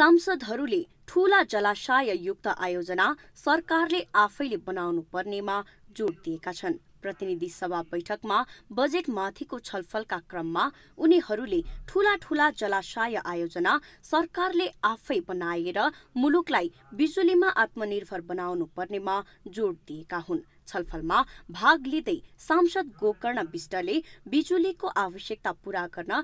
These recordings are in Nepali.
सांसदहरूले ठूला जलाशययुक्त आयोजना सरकारले आफैले बनाउनु पर्नेमा जोड दिएका छन् प्रतिनिधि सभा बैठकमा बजेटमाथिको छलफलका क्रममा उनीहरूले ठूला ठूला जलाशय आयोजना सरकारले आफै बनाएर मुलुकलाई बिजुलीमा आत्मनिर्भर बनाउनु पर्नेमा जोड दिएका हुन् छलफलमा भाग लिँदै सांसद गोकर्ण विष्टले बिजुलीको आवश्यकता पूरा गर्न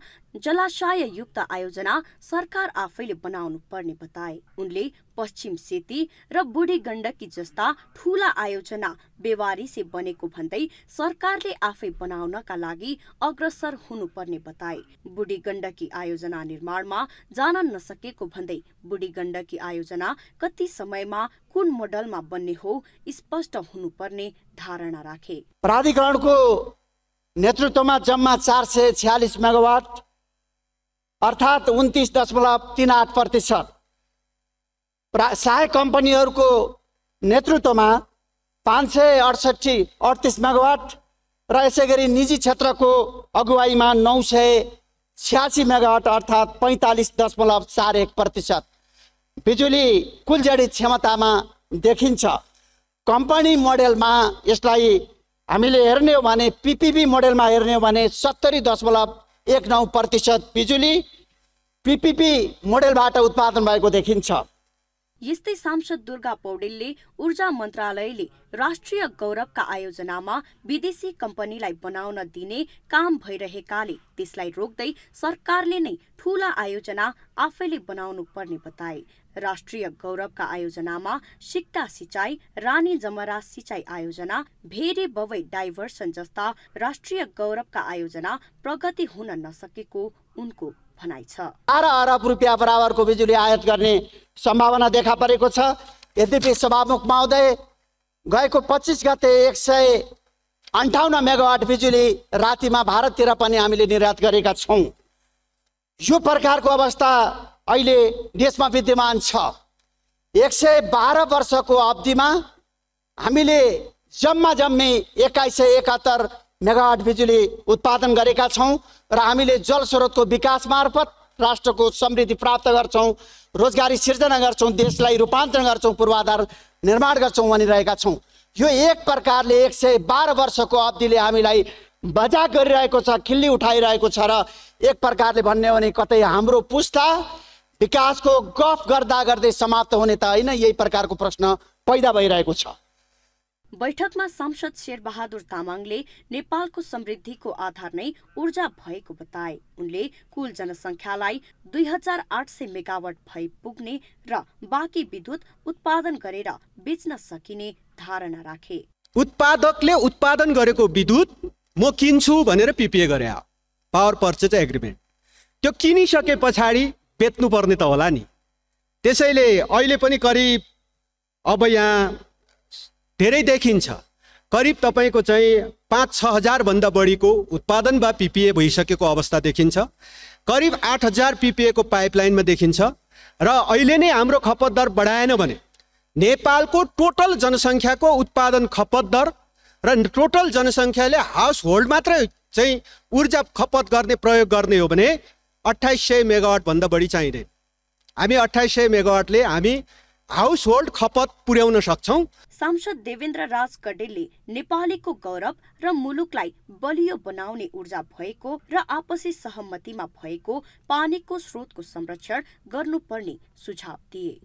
युक्त आयोजना सरकार आफैले बनाउनु पर्ने बताए उनले पश्चिम सेती र बुढी गण्डकी जस्ता ठूला आयोजना बेवारिसे बनेको भन्दै सरकारले आफै बनाउनका लागि अग्रसर हुनुपर्ने बताए बुढी गण्डकी आयोजना निर्माणमा जान नसकेको भन्दै बुढी गण्डकी आयोजना कति समयमा कुन मोडलमा बन्ने हो स्पष्ट हुनुपर्ने धारणा राखे प्राधिकरणको नेतृत्वमा जम्मा चार सय छ्यालिस मेगावाट अर्थात् उन्तिस दशमलव तिन आठ प्रतिशत प्रा सहायक कम्पनीहरूको नेतृत्वमा पाँच सय अडसट्ठी अडतिस मेगावाट र यसै गरी निजी क्षेत्रको अगुवाईमा नौ सय छ्यासी मेगावाट अर्थात् पैँतालिस दशमलव चार एक प्रतिशत बिजुली कुलजडी क्षमतामा देखिन्छ कम्पनी मोडेलमा यसलाई हामीले हेर्ने हो भने पिपिपी मोडेलमा हेर्ने हो भने सत्तरी दशमलव एक नौ प्रतिशत बिजुली पिपिपी मोडेलबाट उत्पादन भएको देखिन्छ यस्तै सांसद दुर्गा पौडेलले ऊर्जा मन्त्रालयले राष्ट्रिय गौरवका आयोजनामा विदेशी कम्पनीलाई बनाउन दिने काम भइरहेकाले त्यसलाई रोक्दै सरकारले नै ठूला आयोजना आफैले बनाउनु पर्ने बताए राष्ट्रिय गौरवका आयोजनामा सिक्ता सिँचाइ रानी जमरा सिँचाइ आयोजना भेरे बवै डाइभर्सन जस्ता राष्ट्रिय गौरवका आयोजना प्रगति हुन नसकेको उनको भनाइ छ बाह्र अरब रुपियाँ बराबरको बिजुली आयात गर्ने सम्भावना देखा परेको छ यद्यपि सभामुख महोदय गएको पच्चिस गते एक सय अन्ठाउन्न मेगावाट बिजुली रातिमा भारततिर पनि हामीले निर्यात गरेका छौँ यो प्रकारको अवस्था अहिले देशमा विद्यमान छ एक सय बाह्र वर्षको अवधिमा हामीले जम्मा जम्मी एक्काइस सय एकात्तर मेगावाट बिजुली उत्पादन गरेका छौँ र हामीले जल स्रोतको विकास मार्फत राष्ट्रको समृद्धि प्राप्त गर्छौँ रोजगारी सिर्जना गर्छौँ देशलाई रूपान्तरण गर्छौँ पूर्वाधार निर्माण गर्छौँ भनिरहेका छौँ यो एक प्रकारले एक सय बाह्र वर्षको अवधिले हामीलाई बजा गरिरहेको छ खिल्ली उठाइरहेको छ र एक प्रकारले भन्ने हो भने कतै हाम्रो पुस्ता विकासको गफ गर्दा गर्दै समाप्त हुने त होइन यही प्रकारको प्रश्न पैदा भइरहेको छ बैठकमा सांसद शेरबहादुर तामाङले नेपालको समृद्धिको आधार नै ऊर्जा भएको बताए उनले कुल जनसङ्ख्यालाई दुई हजार आठ सय मेगावट भई पुग्ने र बाँकी विद्युत उत्पादन गरेर बेच्न सकिने धारणा राखे उत्पादकले उत्पादन गरेको विद्युत म किन्छु भनेर पिपिए गरे पावर पर्चेज एग्रिमेन्ट त्यो किनिसके पछाडि बेच्नुपर्ने त होला नि त्यसैले अहिले पनि करिब अब यहाँ धेरै देखिन्छ करिब तपाईँको चाहिँ पाँच छ हजारभन्दा बढीको उत्पादन वा पिपिए भइसकेको अवस्था देखिन्छ करिब आठ हजार पिपिएको पाइपलाइनमा देखिन्छ र अहिले नै हाम्रो खपत दर बढाएन भने नेपालको टोटल जनसङ्ख्याको उत्पादन खपत दर र टोटल जनसङ्ख्याले हाउस होल्ड मात्रै चाहिँ ऊर्जा खपत गर्ने प्रयोग गर्ने हो भने अठाइस सय मेगावाटभन्दा बढी चाहिँदैन हामी अठाइस सय मेगावाटले हामी हाउस होल्ड खपत पुर्याउन सक्छौ सांसद देवेन्द्र राज कडेलले नेपालीको गौरव र मुलुकलाई बलियो बनाउने ऊर्जा भएको र आपसी सहमतिमा भएको पानीको स्रोतको संरक्षण गर्नुपर्ने सुझाव दिए